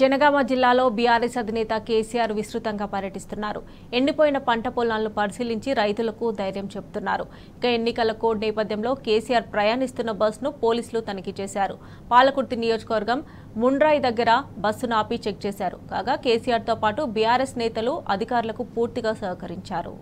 జనగామ జిల్లాలో బీఆర్ఎస్ అధినేత కేసీఆర్ విస్తృతంగా పర్యటిస్తున్నారు ఎండిపోయిన పంట పొలాలను పరిశీలించి రైతులకు ధైర్యం చెబుతున్నారు ఇక ఎన్నికల కోడ్ నేపథ్యంలో కేసీఆర్ ప్రయాణిస్తున్న బస్సును పోలీసులు తనిఖీ చేశారు పాలకుర్తి నియోజకవర్గం ముండ్రాయి దగ్గర బస్సును ఆపి చెక్ చేశారు కాగా కేసీఆర్తో పాటు బీఆర్ఎస్ నేతలు అధికారులకు పూర్తిగా సహకరించారు